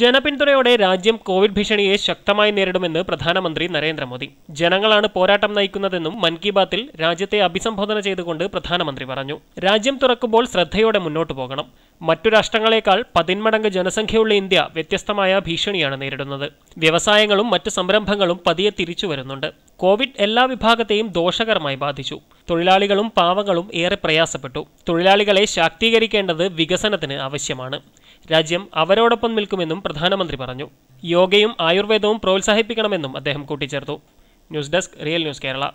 ജനപിന്തുണയോടെ രാജ്യം കോവിഡ് ഭീഷണിയെ ശക്തമായി നേരിടുമെന്ന് പ്രധാനമന്ത്രി നരേന്ദ്രമോദി ജനങ്ങളാണ് പോരാട്ടം നയിക്കുന്നതെന്നും മൻ കി ബാത്തിൽ രാജ്യത്തെ അഭിസംബോധന ചെയ്തുകൊണ്ട് പ്രധാനമന്ത്രി പറഞ്ഞു രാജ്യം തുറക്കുമ്പോൾ ശ്രദ്ധയോടെ മുന്നോട്ടു പോകണം മറ്റു രാഷ്ട്രങ്ങളെക്കാൾ പതിന്മടങ്ങ് ജനസംഖ്യയുള്ള ഇന്ത്യ വ്യത്യസ്തമായ ഭീഷണിയാണ് നേരിടുന്നത് വ്യവസായങ്ങളും മറ്റു സംരംഭങ്ങളും പതിയെ തിരിച്ചു വരുന്നുണ്ട് കോവിഡ് എല്ലാ വിഭാഗത്തെയും ദോഷകരമായി ബാധിച്ചു തൊഴിലാളികളും പാവങ്ങളും ഏറെ പ്രയാസപ്പെട്ടു തൊഴിലാളികളെ ശാക്തീകരിക്കേണ്ടത് വികസനത്തിന് ആവശ്യമാണ് രാജ്യം അവരോടൊപ്പം നിൽക്കുമെന്നും പ്രധാനമന്ത്രി പറഞ്ഞു യോഗയും ആയുർവേദവും പ്രോത്സാഹിപ്പിക്കണമെന്നും അദ്ദേഹം കൂട്ടിച്ചേർത്തു news desk real news Kerala